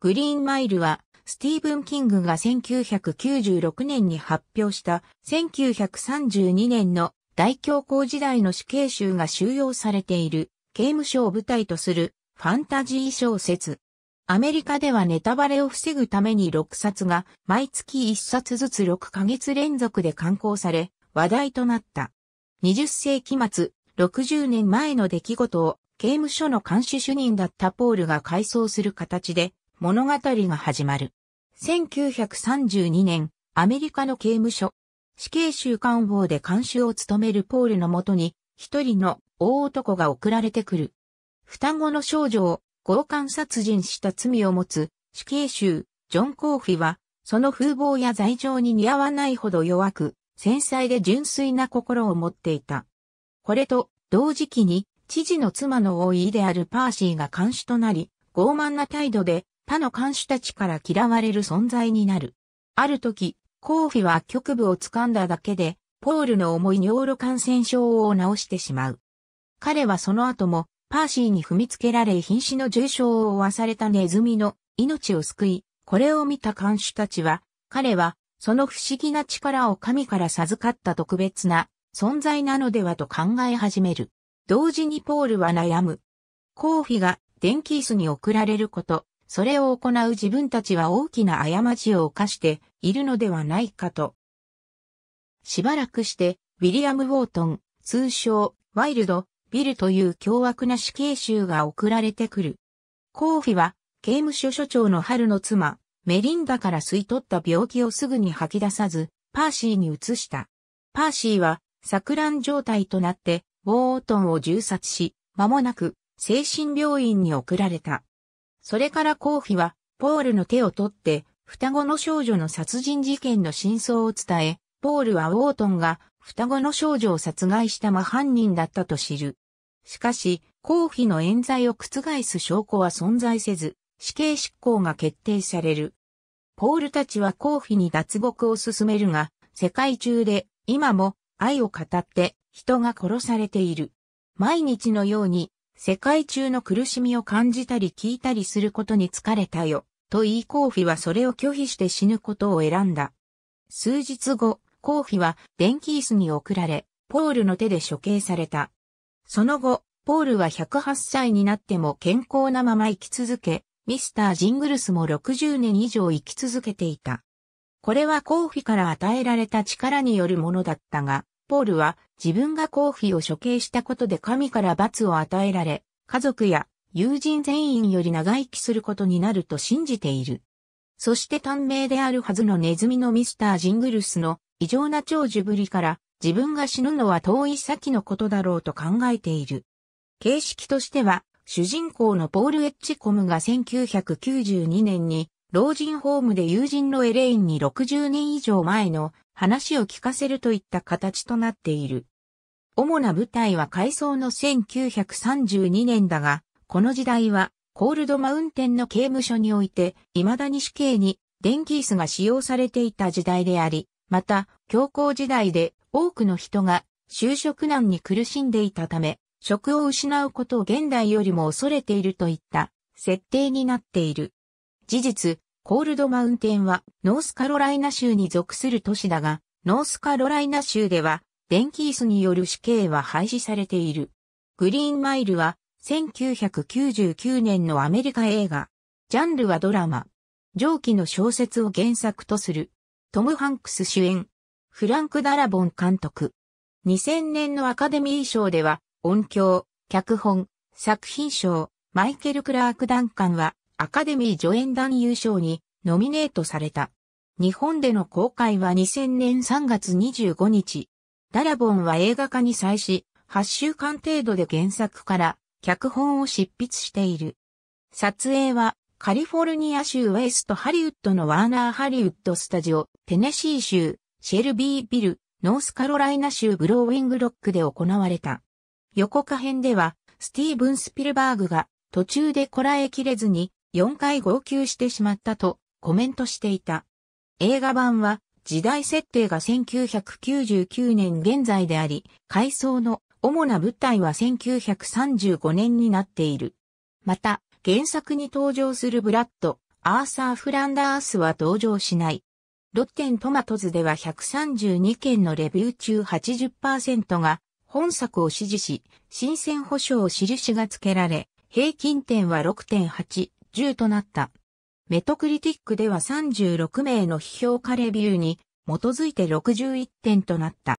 グリーンマイルは、スティーブン・キングが1996年に発表した1932年の大恐慌時代の死刑囚が収容されている刑務所を舞台とするファンタジー小説。アメリカではネタバレを防ぐために6冊が毎月1冊ずつ6ヶ月連続で刊行され話題となった。20世紀末、60年前の出来事を刑務所の監視主任だったポールが回想する形で物語が始まる。1932年、アメリカの刑務所、死刑囚官房で監修を務めるポールのもとに、一人の大男が送られてくる。双子の少女を強姦殺人した罪を持つ死刑囚、ジョン・コーフィは、その風貌や罪状に似合わないほど弱く、繊細で純粋な心を持っていた。これと、同時期に、知事の妻の多いであるパーシーが監視となり、傲慢な態度で他の看守たちから嫌われる存在になる。ある時、コーフィは局部を掴んだだけで、ポールの重い尿路感染症を治してしまう。彼はその後も、パーシーに踏みつけられ瀕死の重傷を負わされたネズミの命を救い、これを見た看守たちは、彼は、その不思議な力を神から授かった特別な存在なのではと考え始める。同時にポールは悩む。コーフィが電気椅子に送られること、それを行う自分たちは大きな過ちを犯しているのではないかと。しばらくして、ウィリアム・ウォートン、通称、ワイルド、ビルという凶悪な死刑囚が送られてくる。コーフィは、刑務所所長の春の妻、メリンダから吸い取った病気をすぐに吐き出さず、パーシーに移した。パーシーは、錯乱状態となって、ウォートンを銃殺し、間もなく、精神病院に送られた。それからコーフィは、ポールの手を取って、双子の少女の殺人事件の真相を伝え、ポールはウォートンが双子の少女を殺害した真犯人だったと知る。しかし、コーフィの冤罪を覆す証拠は存在せず、死刑執行が決定される。ポールたちはコーフィに脱獄を進めるが、世界中で今も愛を語って人が殺されている。毎日のように世界中の苦しみを感じたり聞いたりすることに疲れたよ、と言いコーフィはそれを拒否して死ぬことを選んだ。数日後、コーフィは電気椅子に送られ、ポールの手で処刑された。その後、ポールは108歳になっても健康なまま生き続け、ミスター・ジングルスも60年以上生き続けていた。これはコーフィから与えられた力によるものだったが、ポールは自分がコーヒーを処刑したことで神から罰を与えられ、家族や友人全員より長生きすることになると信じている。そして短命であるはずのネズミのミスター・ジングルスの異常な長寿ぶりから自分が死ぬのは遠い先のことだろうと考えている。形式としては、主人公のポール・エッチコムが1992年に老人ホームで友人のエレインに60年以上前の話を聞かせるといった形となっている。主な舞台は改装の1932年だが、この時代はコールドマウンテンの刑務所において、未だに死刑に電気椅子が使用されていた時代であり、また、教皇時代で多くの人が就職難に苦しんでいたため、職を失うことを現代よりも恐れているといった設定になっている。事実、コールドマウンテンはノースカロライナ州に属する都市だが、ノースカロライナ州では電気椅子による死刑は廃止されている。グリーンマイルは1999年のアメリカ映画。ジャンルはドラマ。上記の小説を原作とする。トム・ハンクス主演。フランク・ダラボン監督。2000年のアカデミー賞では音響、脚本、作品賞、マイケル・クラーク・ダンカンはアカデミー助演男優賞にノミネートされた。日本での公開は2000年3月25日。ダラボンは映画化に際し、8週間程度で原作から脚本を執筆している。撮影はカリフォルニア州ウェストハリウッドのワーナーハリウッドスタジオ、テネシー州、シェルビービル、ノースカロライナ州ブローウィングロックで行われた。予告編では、スティーブン・スピルバーグが途中でこらえきれずに4回号泣してしまったとコメントしていた。映画版は時代設定が1999年現在であり、回想の主な舞台は1935年になっている。また、原作に登場するブラッド、アーサー・フランダースは登場しない。ロッテントマトズでは132件のレビュー中80%が本作を支持し、新鮮保証印が付けられ、平均点は6.8。10となった。メトクリティックでは36名の批評家レビューに基づいて61点となった。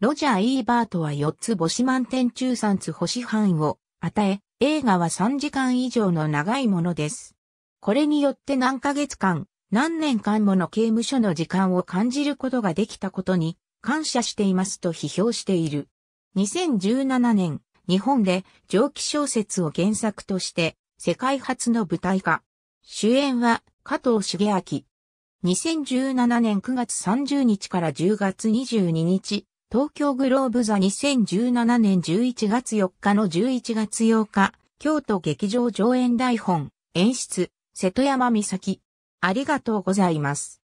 ロジャー・イーバートは4つ星満点中3つ星囲を与え、映画は3時間以上の長いものです。これによって何ヶ月間、何年間もの刑務所の時間を感じることができたことに感謝していますと批評している。2017年、日本で蒸気小説を原作として世界初の舞台化。主演は加藤茂明。2017年9月30日から10月22日、東京グローブ座2017年11月4日の11月8日、京都劇場上演台本、演出、瀬戸山美咲。ありがとうございます。